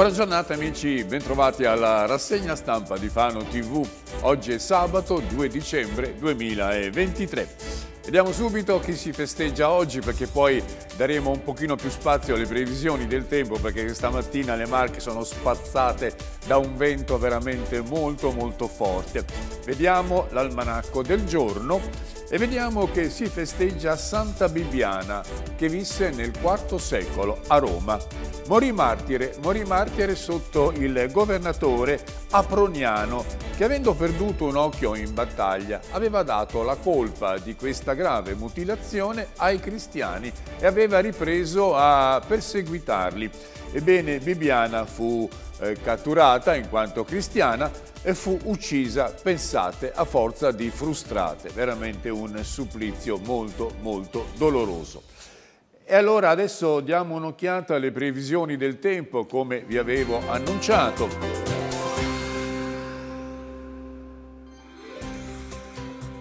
Buona giornata amici, bentrovati alla rassegna stampa di Fano TV. Oggi è sabato 2 dicembre 2023. Vediamo subito chi si festeggia oggi perché poi daremo un pochino più spazio alle previsioni del tempo perché stamattina le marche sono spazzate da un vento veramente molto molto forte. Vediamo l'almanacco del giorno e vediamo che si festeggia Santa Bibiana, che visse nel IV secolo a Roma. Morì martire, morì martire sotto il governatore Aproniano, che avendo perduto un occhio in battaglia, aveva dato la colpa di questa grave mutilazione ai cristiani e aveva ripreso a perseguitarli. Ebbene, Bibiana fu eh, catturata in quanto cristiana e fu uccisa, pensate, a forza di frustrate. Veramente un supplizio molto, molto doloroso. E allora adesso diamo un'occhiata alle previsioni del tempo, come vi avevo annunciato.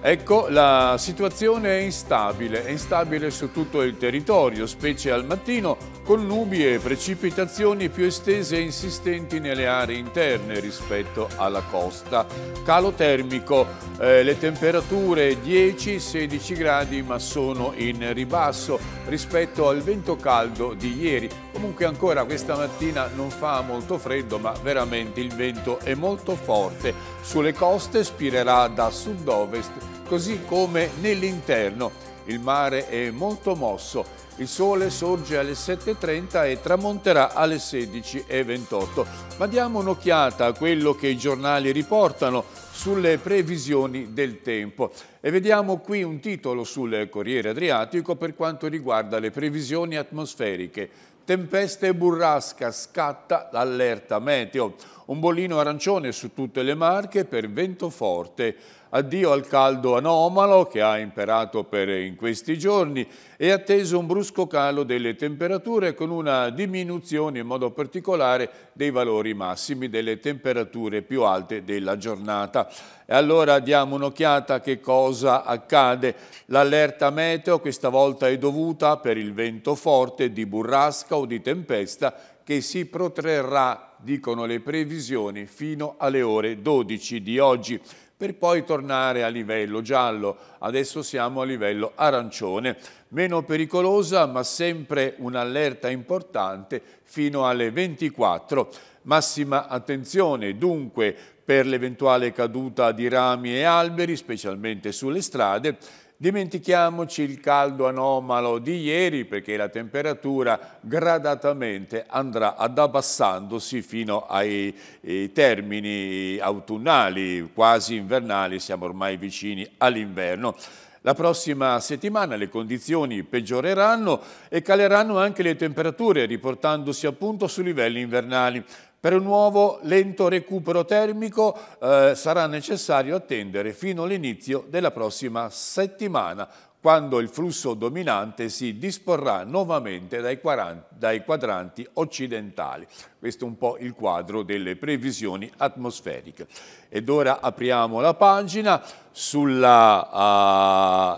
Ecco, la situazione è instabile, è instabile su tutto il territorio, specie al mattino, con nubi e precipitazioni più estese e insistenti nelle aree interne rispetto alla costa. Calo termico, eh, le temperature 10-16 gradi ma sono in ribasso rispetto al vento caldo di ieri. Comunque ancora questa mattina non fa molto freddo, ma veramente il vento è molto forte. Sulle coste spirerà da sud-ovest, così come nell'interno. Il mare è molto mosso. Il sole sorge alle 7.30 e tramonterà alle 16.28. Ma diamo un'occhiata a quello che i giornali riportano sulle previsioni del tempo. E vediamo qui un titolo sul Corriere Adriatico per quanto riguarda le previsioni atmosferiche tempesta e burrasca, scatta l'allerta meteo. Un bollino arancione su tutte le marche per vento forte addio al caldo anomalo che ha imperato per in questi giorni e atteso un brusco calo delle temperature con una diminuzione in modo particolare dei valori massimi delle temperature più alte della giornata. E allora diamo un'occhiata a che cosa accade. L'allerta meteo questa volta è dovuta per il vento forte di burrasca o di tempesta che si protrerrà dicono le previsioni, fino alle ore 12 di oggi per poi tornare a livello giallo. Adesso siamo a livello arancione. Meno pericolosa, ma sempre un'allerta importante fino alle 24. Massima attenzione, dunque, per l'eventuale caduta di rami e alberi, specialmente sulle strade, Dimentichiamoci il caldo anomalo di ieri perché la temperatura gradatamente andrà ad abbassandosi fino ai, ai eh, termini autunnali, quasi invernali, siamo ormai vicini all'inverno. La prossima settimana le condizioni peggioreranno e caleranno anche le temperature, riportandosi appunto su livelli invernali. Per un nuovo lento recupero termico eh, sarà necessario attendere fino all'inizio della prossima settimana, quando il flusso dominante si disporrà nuovamente dai, 40, dai quadranti occidentali. Questo è un po' il quadro delle previsioni atmosferiche. Ed ora apriamo la pagina sulla uh,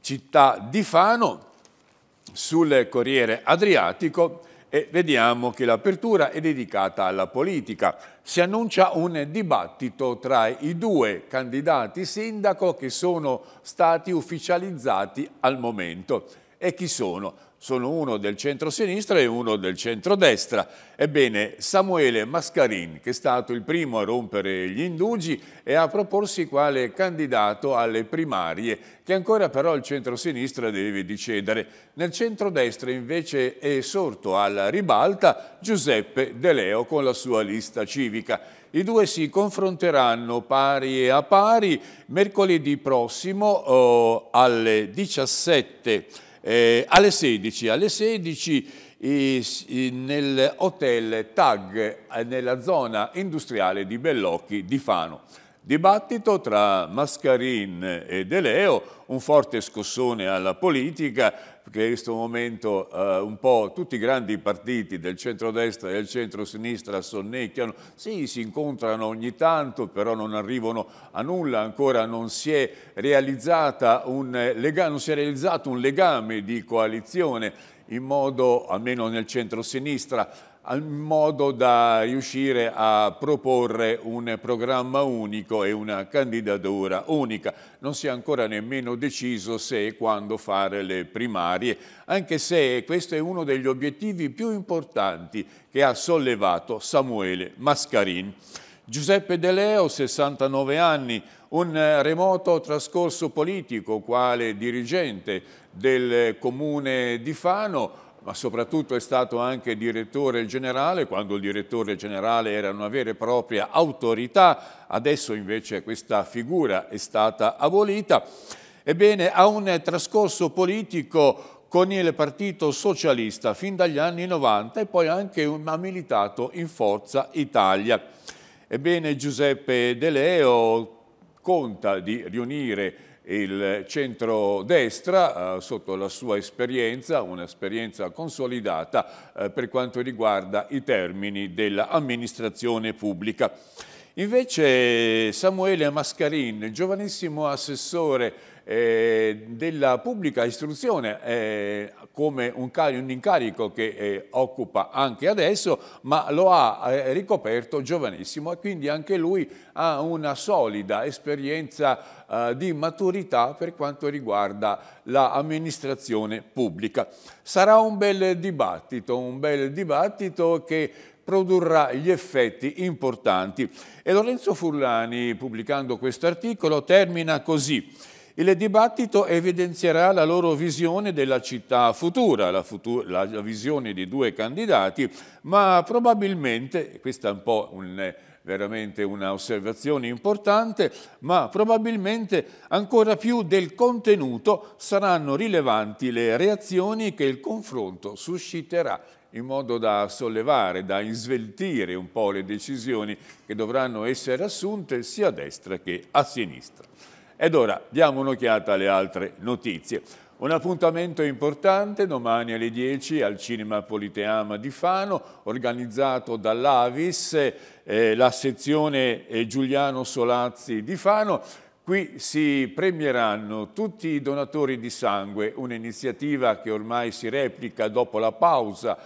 città di Fano, sul Corriere Adriatico, e vediamo che l'apertura è dedicata alla politica. Si annuncia un dibattito tra i due candidati sindaco che sono stati ufficializzati al momento. E chi sono? sono uno del centro-sinistra e uno del centro-destra. Ebbene, Samuele Mascarin, che è stato il primo a rompere gli indugi e a proporsi quale candidato alle primarie, che ancora però il centro-sinistra deve dicedere. Nel centro-destra invece è sorto alla ribalta Giuseppe De Leo con la sua lista civica. I due si confronteranno pari e a pari mercoledì prossimo oh, alle 17 eh, alle 16, alle 16 nel hotel TAG eh, nella zona industriale di Bellocchi di Fano. Dibattito tra Mascarin e De Leo, un forte scossone alla politica, perché in questo momento eh, un po' tutti i grandi partiti del centrodestra e del centro-sinistra sonnecchiano, sì, si incontrano ogni tanto, però non arrivano a nulla, ancora non si è, un legame, non si è realizzato un legame di coalizione in modo, almeno nel centro-sinistra, al modo da riuscire a proporre un programma unico e una candidatura unica. Non si è ancora nemmeno deciso se e quando fare le primarie, anche se questo è uno degli obiettivi più importanti che ha sollevato Samuele Mascarin. Giuseppe De Leo, 69 anni, un remoto trascorso politico quale dirigente del comune di Fano, ma soprattutto è stato anche direttore generale, quando il direttore generale era una vera e propria autorità, adesso invece questa figura è stata abolita. Ebbene, ha un trascorso politico con il Partito Socialista fin dagli anni 90 e poi anche ha militato in Forza Italia. Ebbene, Giuseppe De Leo conta di riunire il centro-destra eh, sotto la sua esperienza, un'esperienza consolidata eh, per quanto riguarda i termini dell'amministrazione pubblica. Invece Samuele Mascarin, giovanissimo assessore eh, della pubblica istruzione eh, come un, un, incarico che eh, occupa anche adesso, ma lo ha eh, ricoperto giovanissimo e quindi anche lui ha una solida esperienza eh, di maturità per quanto riguarda l'amministrazione pubblica. Sarà un bel dibattito, un bel dibattito che produrrà gli effetti importanti. E Lorenzo Furlani, pubblicando questo articolo, termina così. Il dibattito evidenzierà la loro visione della città futura, la, futura, la visione di due candidati, ma probabilmente, questa è un po' un veramente un'osservazione importante, ma probabilmente ancora più del contenuto saranno rilevanti le reazioni che il confronto susciterà in modo da sollevare, da insveltire un po' le decisioni che dovranno essere assunte sia a destra che a sinistra. Ed ora diamo un'occhiata alle altre notizie. Un appuntamento importante domani alle 10 al Cinema Politeama di Fano, organizzato dall'Avis, eh, la sezione eh, Giuliano Solazzi di Fano, Qui si premieranno tutti i donatori di sangue, un'iniziativa che ormai si replica dopo la pausa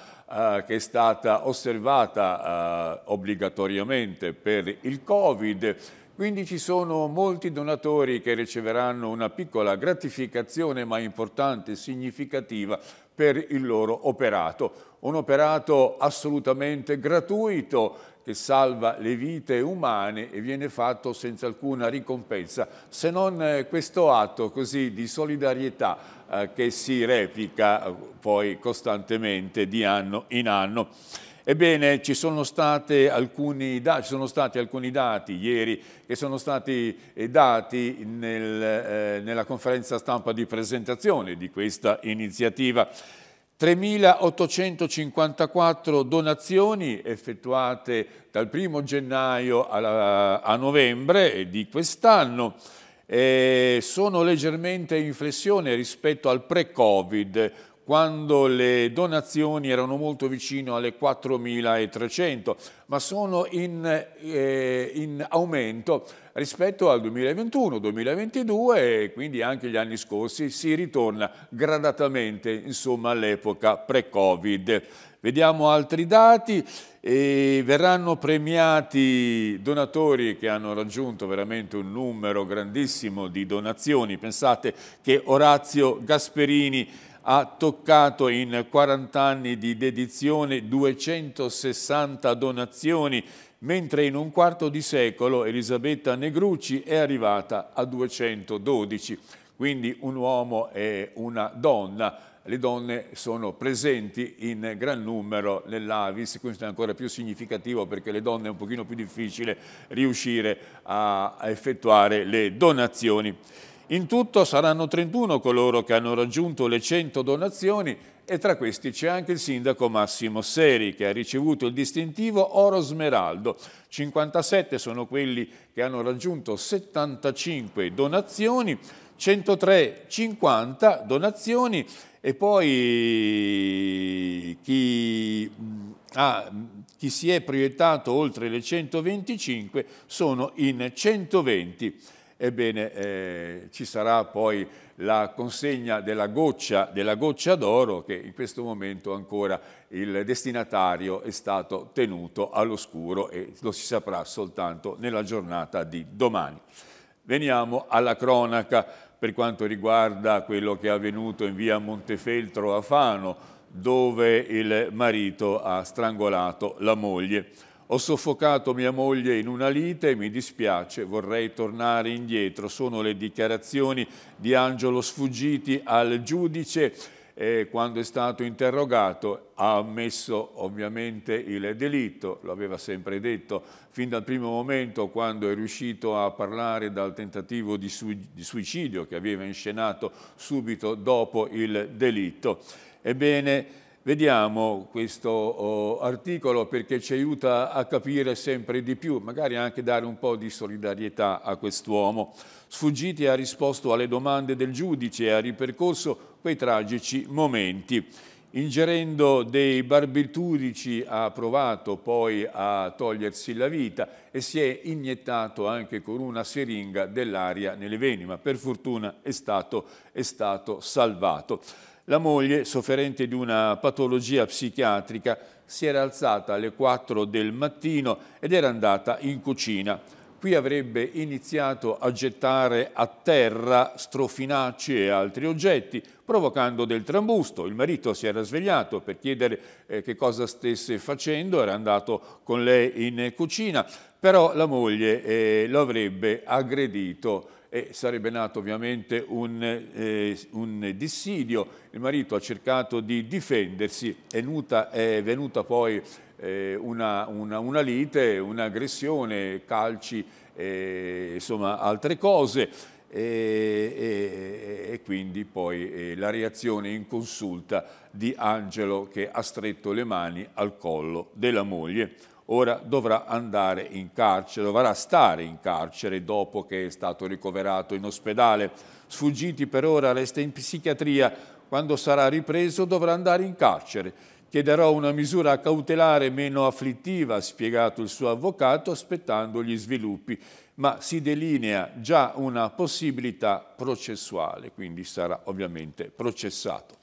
eh, che è stata osservata eh, obbligatoriamente per il Covid. Quindi ci sono molti donatori che riceveranno una piccola gratificazione ma importante, e significativa per il loro operato. Un operato assolutamente gratuito che salva le vite umane e viene fatto senza alcuna ricompensa, se non eh, questo atto così di solidarietà eh, che si replica eh, poi costantemente di anno in anno. Ebbene, ci sono, alcuni, ci sono, stati alcuni dati ieri che sono stati dati nel, eh, nella conferenza stampa di presentazione di questa iniziativa. 3.854 donazioni effettuate dal 1 gennaio a novembre di quest'anno eh, sono leggermente in flessione rispetto al pre-Covid, quando le donazioni erano molto vicino alle 4.300, ma sono in, eh, in, aumento rispetto al 2021-2022 e quindi anche gli anni scorsi si ritorna gradatamente insomma all'epoca pre-Covid. Vediamo altri dati, e verranno premiati donatori che hanno raggiunto veramente un numero grandissimo di donazioni. Pensate che Orazio Gasperini ha toccato in 40 anni di dedizione 260 donazioni, mentre in un quarto di secolo Elisabetta Negrucci è arrivata a 212. Quindi un uomo e una donna le donne sono presenti in gran numero nell'Avis, questo è ancora più significativo perché le donne è un pochino più difficile riuscire a effettuare le donazioni. In tutto saranno 31 coloro che hanno raggiunto le 100 donazioni e tra questi c'è anche il sindaco Massimo Seri che ha ricevuto il distintivo Oro Smeraldo. 57 sono quelli che hanno raggiunto 75 donazioni, 103 50 donazioni e poi chi, mm, ah, chi si è proiettato oltre le 125 sono in 120 ebbene eh, ci sarà poi la consegna della goccia, della goccia d'oro che in questo momento ancora il destinatario è stato tenuto all'oscuro e lo si saprà soltanto nella giornata di domani. Veniamo alla cronaca per quanto riguarda quello che è avvenuto in via Montefeltro a Fano, dove il marito ha strangolato la moglie. Ho soffocato mia moglie in una lite e mi dispiace, vorrei tornare indietro. Sono le dichiarazioni di Angelo Sfuggiti al giudice eh, quando è stato interrogato. Ha ammesso ovviamente il delitto, lo aveva sempre detto fin dal primo momento quando è riuscito a parlare dal tentativo di, su di suicidio che aveva inscenato subito dopo il delitto. Ebbene, Vediamo questo oh, articolo perché ci aiuta a capire sempre di più, magari anche dare un po' di solidarietà a quest'uomo. Sfuggiti ha risposto alle domande del giudice e ha ripercorso quei tragici momenti. Ingerendo dei barbiturici ha provato poi a togliersi la vita e si è iniettato anche con una siringa dell'aria nelle veni, ma per fortuna è stato, è stato salvato. La moglie, sofferente di una patologia psichiatrica, si era alzata alle 4 del mattino ed era andata in cucina. Qui avrebbe iniziato a gettare a terra strofinacci e altri oggetti, provocando del trambusto. Il marito si era svegliato per chiedere eh, che cosa stesse facendo, era andato con lei in cucina, però la moglie eh, lo avrebbe aggredito e sarebbe nato ovviamente un, eh, un, dissidio. Il marito ha cercato di difendersi, è, nuta, è venuta poi eh, una, una, una, lite, un'aggressione, calci, eh, insomma altre cose. E, e, e, quindi poi eh, la reazione in consulta di Angelo che ha stretto le mani al collo della moglie ora dovrà andare in carcere, dovrà stare in carcere dopo che è stato ricoverato in ospedale. Sfuggiti per ora resta in psichiatria, quando sarà ripreso dovrà andare in carcere. Chiederò una misura cautelare meno afflittiva, ha spiegato il suo avvocato, aspettando gli sviluppi, ma si delinea già una possibilità processuale, quindi sarà ovviamente processato.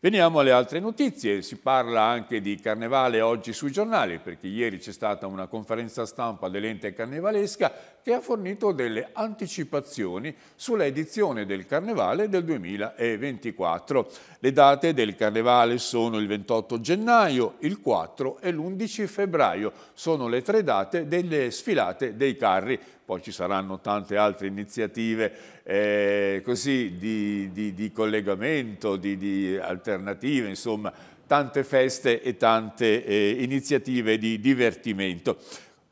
Veniamo alle altre notizie, si parla anche di carnevale oggi sui giornali, perché ieri c'è stata una conferenza stampa dell'ente carnevalesca che ha fornito delle anticipazioni sulla edizione del Carnevale del 2024. Le date del Carnevale sono il 28 gennaio, il 4 e l'11 febbraio. Sono le tre date delle sfilate dei carri poi ci saranno tante altre iniziative eh, così, di, di, di, collegamento, di, di, alternative, insomma tante feste e tante eh, iniziative di divertimento.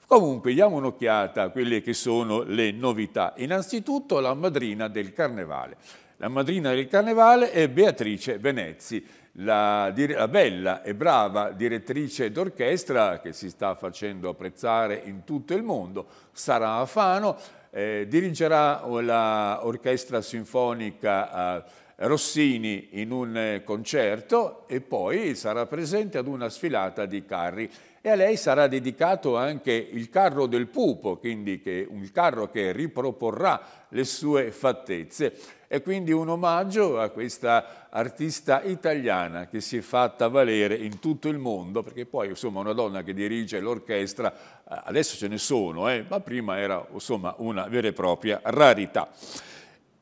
Comunque diamo un'occhiata a quelle che sono le novità. Innanzitutto la madrina del carnevale. La madrina del carnevale è Beatrice Venezzi, la, la, bella e brava direttrice d'orchestra che si sta facendo apprezzare in tutto il mondo, Sara Afano, eh, dirigerà l'orchestra sinfonica eh, Rossini in un concerto e poi sarà presente ad una sfilata di carri e a lei sarà dedicato anche il carro del pupo, quindi che, un carro che riproporrà le sue fattezze. E quindi un omaggio a questa artista italiana che si è fatta valere in tutto il mondo, perché poi insomma una donna che dirige l'orchestra, eh, adesso ce ne sono, eh, ma prima era insomma una vera e propria rarità.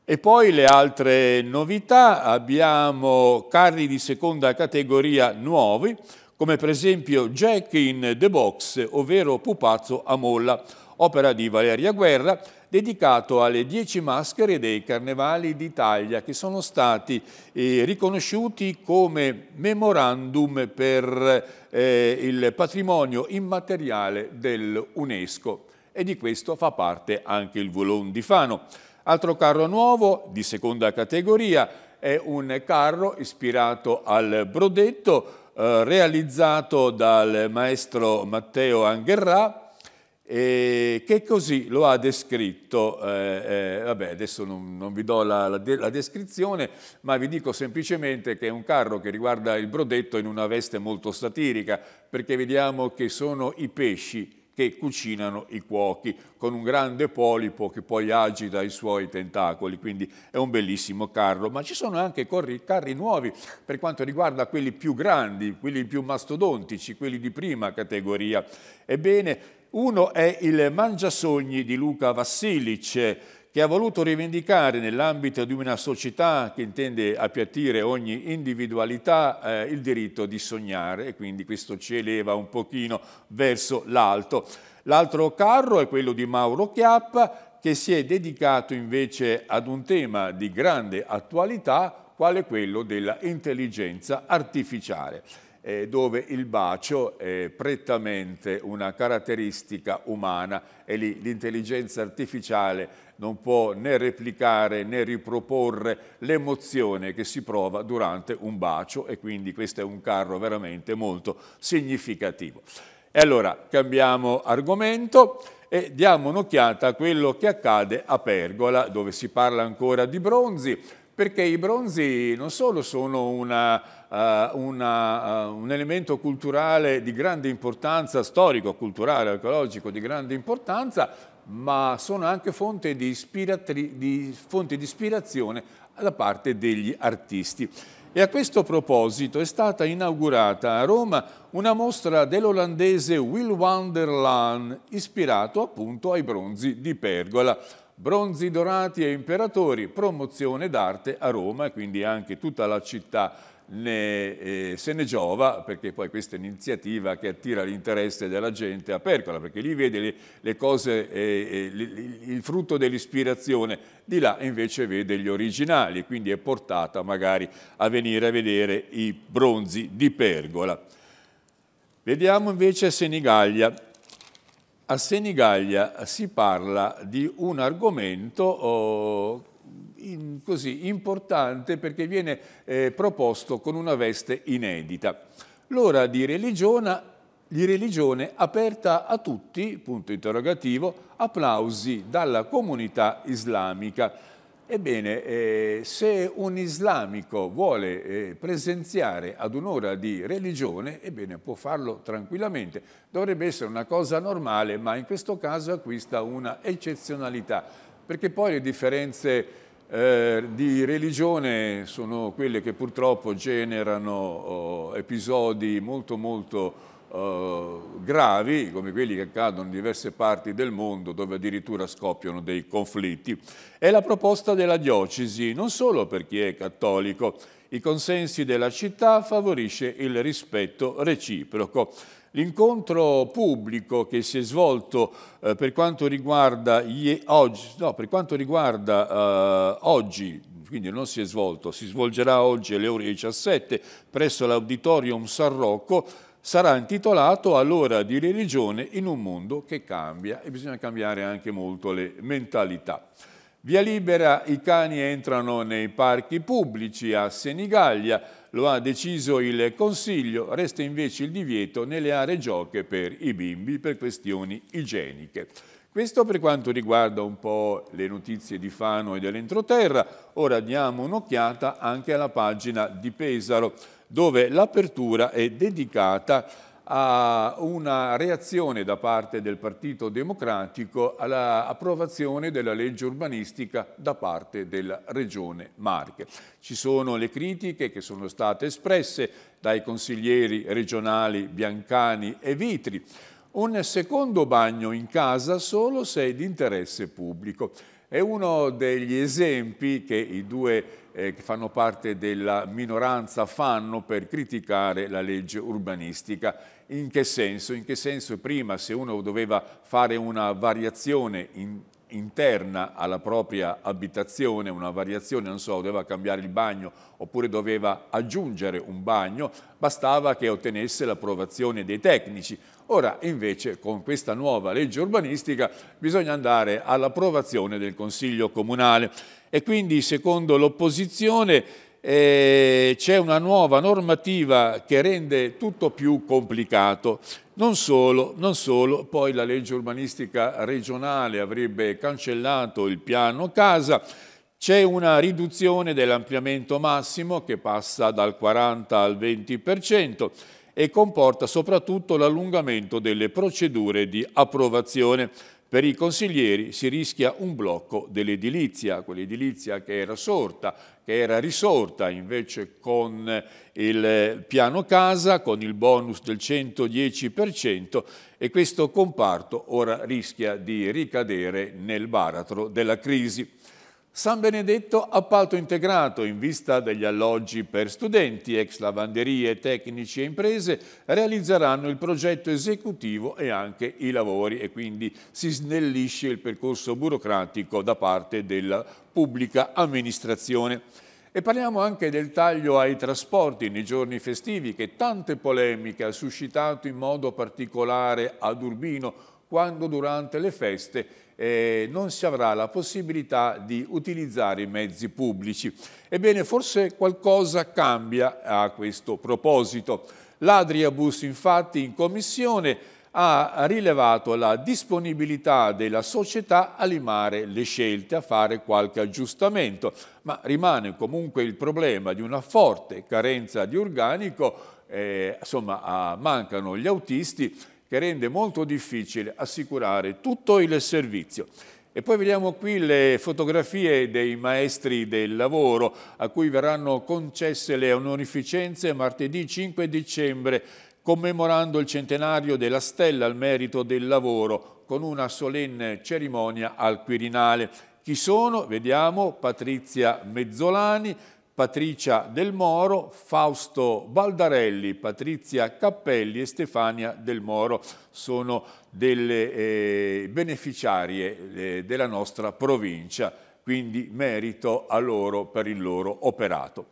E poi le altre novità, abbiamo carri di seconda categoria nuovi, come per esempio Jack in the Box, ovvero Pupazzo a molla, opera di Valeria Guerra, dedicato alle dieci maschere dei carnevali d'Italia che sono stati eh, riconosciuti come memorandum per eh, il patrimonio immateriale dell'UNESCO e di questo fa parte anche il Volon di Fano. Altro carro nuovo di seconda categoria è un carro ispirato al Brodetto eh, realizzato dal maestro Matteo Angherrà eh, che così lo ha descritto, eh, eh, vabbè adesso non, non vi do la, la, de la descrizione, ma vi dico semplicemente che è un carro che riguarda il brodetto in una veste molto satirica, perché vediamo che sono i pesci che cucinano i cuochi con un grande polipo che poi agita i suoi tentacoli, quindi è un bellissimo carro, ma ci sono anche corri, carri nuovi per quanto riguarda quelli più grandi, quelli più mastodontici, quelli di prima categoria. Ebbene, uno è il Mangiasogni di Luca Vassilic, che ha voluto rivendicare nell'ambito di una società che intende appiattire ogni individualità eh, il diritto di sognare e quindi questo ci eleva un pochino verso l'alto. L'altro carro è quello di Mauro Chiappa che si è dedicato invece ad un tema di grande attualità quale quello dell'intelligenza artificiale eh, dove il bacio è prettamente una caratteristica umana e lì l'intelligenza artificiale non può né replicare né riproporre l'emozione che si prova durante un bacio e quindi questo è un carro veramente molto significativo. E allora cambiamo argomento e diamo un'occhiata a quello che accade a Pergola, dove si parla ancora di bronzi, perché i bronzi non solo sono una eh, una, eh, un elemento culturale di grande importanza, storico, culturale, archeologico, di grande importanza, ma sono anche fonte di, di, fonte di ispirazione da parte degli artisti. E a questo proposito è stata inaugurata a Roma una mostra dell'olandese Will Wanderlaan, ispirato appunto ai bronzi di Pergola. Bronzi dorati e imperatori, promozione d'arte a Roma e quindi anche tutta la città ne, eh, se ne giova perché poi questa è un'iniziativa che attira l'interesse della gente a Percola perché lì vede le, le cose, eh, il, eh, il frutto dell'ispirazione, di là invece vede gli originali, quindi è portata magari a venire a vedere i bronzi di Pergola. Vediamo invece Senigallia. A Senigallia si parla di un argomento oh, in, così importante perché viene eh, proposto con una veste inedita. L'ora di religione, di religione aperta a tutti, punto interrogativo, applausi dalla comunità islamica. Ebbene, eh, se un islamico vuole eh, presenziare ad un'ora di religione, ebbene può farlo tranquillamente. Dovrebbe essere una cosa normale, ma in questo caso acquista una eccezionalità perché poi le differenze eh, di religione sono quelle che purtroppo generano oh, episodi molto molto Uh, gravi, come quelli che accadono in diverse parti del mondo, dove addirittura scoppiano dei conflitti. È la proposta della diocesi, non solo per chi è cattolico, i consensi della città favorisce il rispetto reciproco. L'incontro pubblico che si è svolto eh, per quanto riguarda, oggi, no, per quanto riguarda eh, oggi, quindi non si è svolto, si svolgerà oggi alle ore 17 presso l'Auditorium San Rocco, sarà intitolato all'ora di religione in un mondo che cambia e bisogna cambiare anche molto le mentalità. Via libera, i cani entrano nei parchi pubblici a Senigallia, lo ha deciso il Consiglio, resta invece il divieto nelle aree gioche per i bimbi per questioni igieniche. Questo per quanto riguarda un po' le notizie di Fano e dell'entroterra, ora diamo un'occhiata anche alla pagina di Pesaro, dove l'apertura è dedicata a una reazione da parte del Partito Democratico all'approvazione della legge urbanistica da parte della Regione Marche. Ci sono le critiche che sono state espresse dai consiglieri regionali Biancani e Vitri. Un secondo bagno in casa solo se è di interesse pubblico. È uno degli esempi che i due eh, che fanno parte della minoranza fanno per criticare la legge urbanistica. In che senso? In che senso prima se uno doveva fare una variazione in, interna alla propria abitazione, una variazione, non so, doveva cambiare il bagno oppure doveva aggiungere un bagno, bastava che ottenesse l'approvazione dei tecnici. Ora invece con questa nuova legge urbanistica bisogna andare all'approvazione del Consiglio Comunale e quindi secondo l'opposizione eh, c'è una nuova normativa che rende tutto più complicato. Non solo, non solo, poi la legge urbanistica regionale avrebbe cancellato il piano casa, c'è una riduzione dell'ampliamento massimo che passa dal 40 al 20% e comporta soprattutto l'allungamento delle procedure di approvazione. Per i consiglieri si rischia un blocco dell'edilizia, quell'edilizia che era sorta che era risorta invece con il piano casa, con il bonus del 110% e questo comparto ora rischia di ricadere nel baratro della crisi. San Benedetto appalto integrato in vista degli alloggi per studenti, ex lavanderie, tecnici e imprese realizzeranno il progetto esecutivo e anche i lavori e quindi si snellisce il percorso burocratico da parte della pubblica amministrazione. E parliamo anche del taglio ai trasporti nei giorni festivi che tante polemiche ha suscitato in modo particolare ad Urbino quando durante le feste eh, non si avrà la possibilità di utilizzare i mezzi pubblici. Ebbene, forse qualcosa cambia a questo proposito. L'Adriabus, infatti, in commissione ha rilevato la disponibilità della società a limare le scelte, a fare qualche aggiustamento, ma rimane comunque il problema di una forte carenza di organico, eh, insomma ah, mancano gli autisti che rende molto difficile assicurare tutto il servizio. E poi vediamo qui le fotografie dei maestri del lavoro a cui verranno concesse le onorificenze martedì 5 dicembre commemorando il centenario della stella al merito del lavoro con una solenne cerimonia al Quirinale. Chi sono? Vediamo Patrizia Mezzolani, Patricia Del Moro, Fausto Baldarelli, Patrizia Cappelli e Stefania Del Moro sono delle eh, beneficiarie eh, della nostra provincia, quindi merito a loro per il loro operato.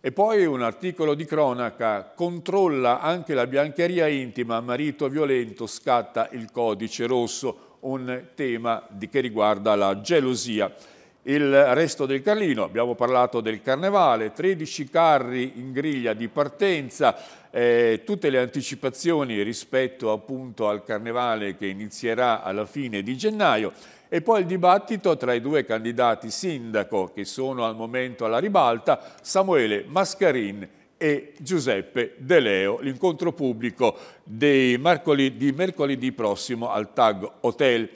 E poi un articolo di cronaca, controlla anche la biancheria intima, marito violento scatta il codice rosso, un tema che riguarda la gelosia il resto del Carlino, abbiamo parlato del Carnevale, 13 carri in griglia di partenza, eh, tutte le anticipazioni rispetto appunto al Carnevale che inizierà alla fine di gennaio e poi il dibattito tra i due candidati sindaco che sono al momento alla ribalta, Samuele Mascarin e Giuseppe De Leo, l'incontro pubblico mercoledì, di mercoledì prossimo al TAG Hotel.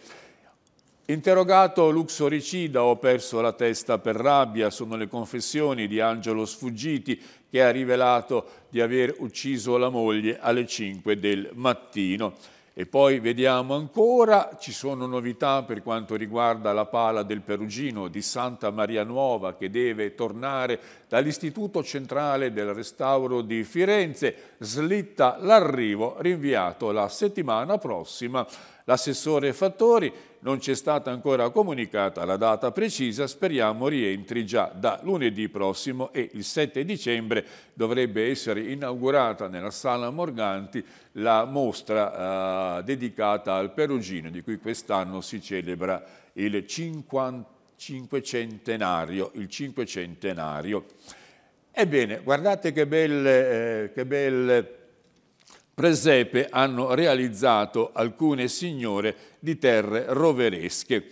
Interrogato Luxoricida, ho perso la testa per rabbia, sono le confessioni di Angelo Sfuggiti che ha rivelato di aver ucciso la moglie alle 5 del mattino. E poi vediamo ancora, ci sono novità per quanto riguarda la pala del Perugino di Santa Maria Nuova che deve tornare dall'Istituto Centrale del Restauro di Firenze, slitta l'arrivo rinviato la settimana prossima L'assessore Fattori non ci è stata ancora comunicata la data precisa, speriamo rientri già da lunedì prossimo e il 7 dicembre dovrebbe essere inaugurata nella Sala Morganti la mostra eh, dedicata al Perugino, di cui quest'anno si celebra il 50 cinquecentenario, il cinquecentenario. Ebbene, guardate che belle, eh, che belle Presepe hanno realizzato alcune signore di terre roveresche.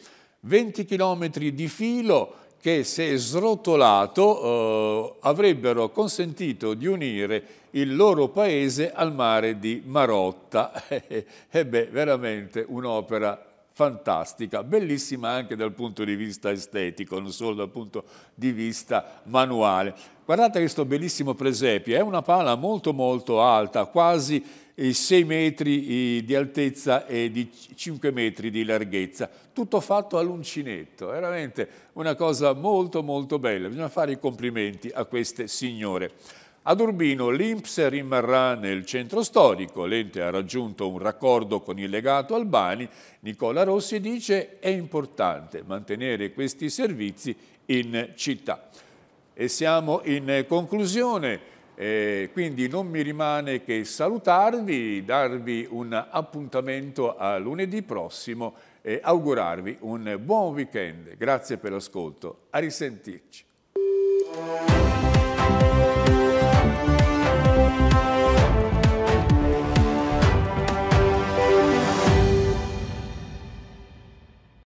20 chilometri di filo che se srotolato eh, avrebbero consentito di unire il loro paese al mare di Marotta. Ebbè, eh, eh, veramente un'opera fantastica, bellissima anche dal punto di vista estetico, non solo dal punto di vista manuale. Guardate questo bellissimo presepio, è una pala molto molto alta, quasi 6 eh, metri eh, di altezza e di 5 metri di larghezza, tutto fatto all'uncinetto, veramente una cosa molto molto bella, bisogna fare i complimenti a queste signore. Ad Urbino l'Inps rimarrà nel centro storico, l'ente ha raggiunto un raccordo con il legato Albani, Nicola Rossi dice è importante mantenere questi servizi in città. E siamo in conclusione, eh, quindi non mi rimane che salutarvi, darvi un appuntamento a lunedì prossimo e augurarvi un buon weekend. Grazie per l'ascolto, a risentirci.